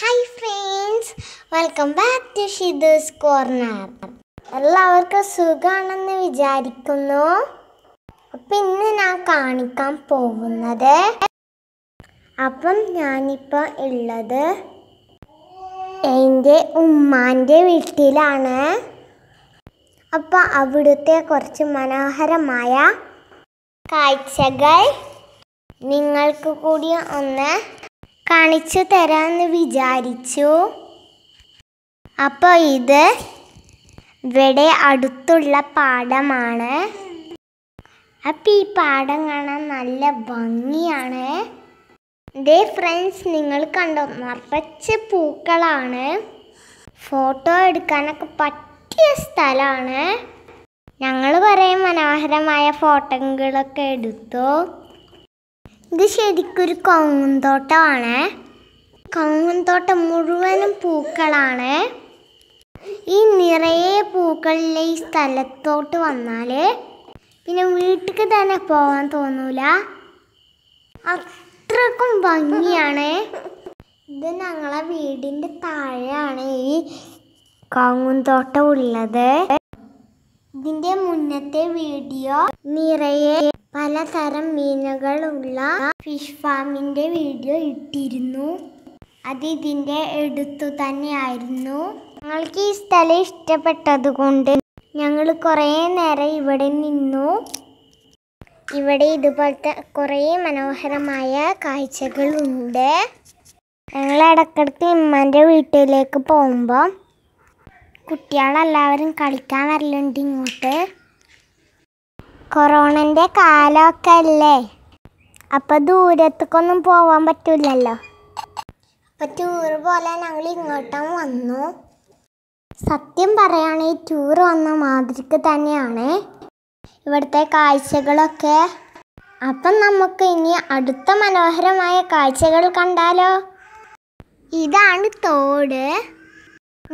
hi friends welcome back to Shidu's corner എല്ലാവർക്കും സുഖമാണെന്ന് വിചാരിക്കുന്നു അപ്പം ഇന്ന് ഞാൻ കാണിക്കാൻ പോകുന്നത് അപ്പം ഞാനിപ്പോൾ ഉള്ളത് എൻ്റെ ഉമ്മാൻ്റെ വീട്ടിലാണ് അപ്പോൾ അവിടുത്തെ കുറച്ച് മനോഹരമായ കാഴ്ചകൾ നിങ്ങൾക്ക് കൂടി ഒന്ന് കാണിച്ചു തരാമെന്ന് വിചാരിച്ചു അപ്പോൾ ഇത് ഇവിടെ അടുത്തുള്ള പാടമാണ് അപ്പം ഈ പാടം കാണാൻ നല്ല ഭംഗിയാണ് ഇതേ ഫ്രണ്ട്സ് നിങ്ങൾ കണ്ടോ നിറച്ച് പൂക്കളാണ് ഫോട്ടോ എടുക്കാനൊക്കെ പറ്റിയ സ്ഥലമാണ് ഞങ്ങൾ കുറേ മനോഹരമായ ഫോട്ടോകളൊക്കെ എടുത്തു ഇത് ശരിക്കൊരു കൗങ്ങുന്തോട്ടമാണ് കൗങ്ങുന്തോട്ടം മുഴുവനും പൂക്കളാണ് ഈ നിറയെ പൂക്കളിലെ ഈ സ്ഥലത്തോട്ട് വന്നാൽ പിന്നെ വീട്ടിൽ തന്നെ പോകാൻ തോന്നൂല അത്രക്കും ഭംഗിയാണ് ഇത് ഞങ്ങളെ വീടിൻ്റെ താഴെയാണ് ഈ കൗങ്ങുന്തോട്ടം ഉള്ളത് ഇതിൻ്റെ മുന്നത്തെ വീഡിയോ നിറയെ പലതരം മീനുകളുള്ള ഫിഷ് ഫാമിൻ്റെ വീഡിയോ ഇട്ടിരുന്നു അത് ഇതിൻ്റെ എടുത്തു തന്നെയായിരുന്നു ഞങ്ങൾക്ക് ഈ സ്ഥലം ഇഷ്ടപ്പെട്ടതുകൊണ്ട് ഞങ്ങൾ കുറേ നേരം ഇവിടെ നിന്നു ഇവിടെ ഇതുപോലത്തെ കുറേ മനോഹരമായ കാഴ്ചകളുണ്ട് ഞങ്ങൾ ഇടയ്ക്കിടയ്ക്ക് ഇമ്മൻ്റെ വീട്ടിലേക്ക് പോകുമ്പോൾ കുട്ടികളെല്ലാവരും കളിക്കാൻ വരലുണ്ട് ഇങ്ങോട്ട് കൊറോണൻ്റെ കാലമൊക്കെ അല്ലേ അപ്പം ദൂരത്തേക്കൊന്നും പോവാൻ പറ്റില്ലല്ലോ അപ്പം ടൂർ പോലെ ഞങ്ങൾ ഇങ്ങോട്ടും വന്നു സത്യം പറയുകയാണെങ്കിൽ ടൂർ വന്ന മാതിരിക്ക് തന്നെയാണ് ഇവിടുത്തെ കാഴ്ചകളൊക്കെ അപ്പം നമുക്ക് ഇനി അടുത്ത മനോഹരമായ കാഴ്ചകൾ കണ്ടാലോ ഇതാണ് തോട്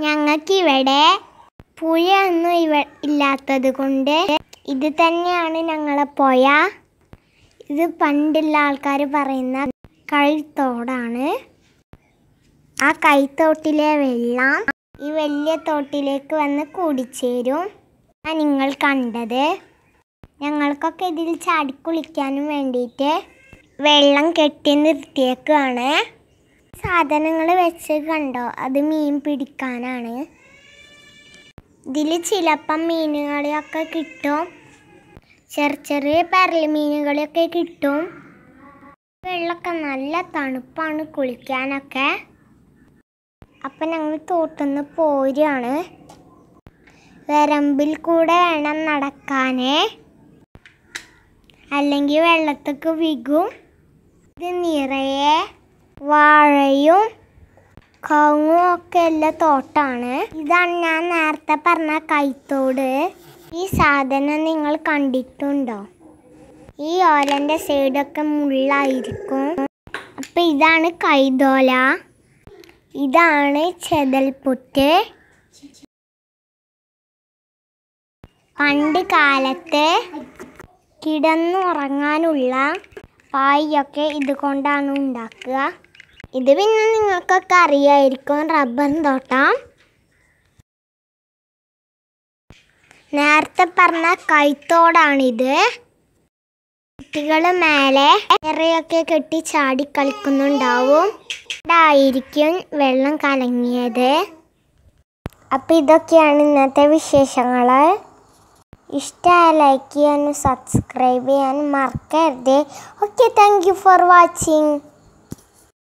ഞങ്ങൾക്കിവിടെ പുഴയൊന്നും ഇവ ഇല്ലാത്തത് കൊണ്ട് ഇത് തന്നെയാണ് ഞങ്ങളെ പോയ ഇത് പണ്ടുള്ള ആൾക്കാർ പറയുന്ന കഴുത്തോടാണ് ആ കൈത്തോട്ടിലെ വെള്ളം ഈ വലിയ തോട്ടിലേക്ക് വന്ന് കൂടിച്ചേരും ആ നിങ്ങൾ കണ്ടത് ഞങ്ങൾക്കൊക്കെ ഇതിൽ ചാടി കുളിക്കാനും വേണ്ടിയിട്ട് വെള്ളം കെട്ടി നിർത്തിയേക്കുവാണ് സാധനങ്ങൾ വെച്ച് കണ്ടോ അത് മീൻ പിടിക്കാനാണ് ഇതിൽ ചിലപ്പം മീനുകളെയൊക്കെ കിട്ടും ചെറിയ ചെറിയ പരൽ മീനുകളെയൊക്കെ കിട്ടും വെള്ളമൊക്കെ നല്ല തണുപ്പാണ് കുളിക്കാനൊക്കെ അപ്പം ഞങ്ങൾ തോട്ടുനിന്ന് പോരുകയാണ് വരമ്പിൽ കൂടെ വേണം നടക്കാനേ അല്ലെങ്കിൽ വെള്ളത്തേക്ക് വികും ഇത് നിറയെ വാഴയും കവുങ്ങും ഉള്ള തോട്ടാണ് ഇതാണ് ഞാൻ നേരത്തെ പറഞ്ഞ കൈത്തോട് ഈ സാധനം നിങ്ങൾ കണ്ടിട്ടുണ്ടോ ഈ ഓലൻ്റെ സൈഡൊക്കെ മുള്ളായിരിക്കും അപ്പം ഇതാണ് കൈതോല ഇതാണ് ചെതൽപുറ്റ് പണ്ട് കാലത്ത് കിടന്നുറങ്ങാനുള്ള പായൊക്കെ ഇതുകൊണ്ടാണ് ഉണ്ടാക്കുക ഇത് പിന്നെ നിങ്ങൾക്കൊക്കെ അറിയായിരിക്കും റബ്ബർ തോട്ടം നേരത്തെ പറഞ്ഞ കൈത്തോടാണിത് കുട്ടികൾ മേലെ എറയൊക്കെ കെട്ടി ചാടി കളിക്കുന്നുണ്ടാവും ഇതായിരിക്കും വെള്ളം കലങ്ങിയത് അപ്പോൾ ഇതൊക്കെയാണ് ഇന്നത്തെ വിശേഷങ്ങൾ ഇഷ്ടമായ ലൈക്ക് ചെയ്യാനും സബ്സ്ക്രൈബ് ചെയ്യാനും മറക്കരുത് ഓക്കെ താങ്ക് ഫോർ വാച്ചിങ്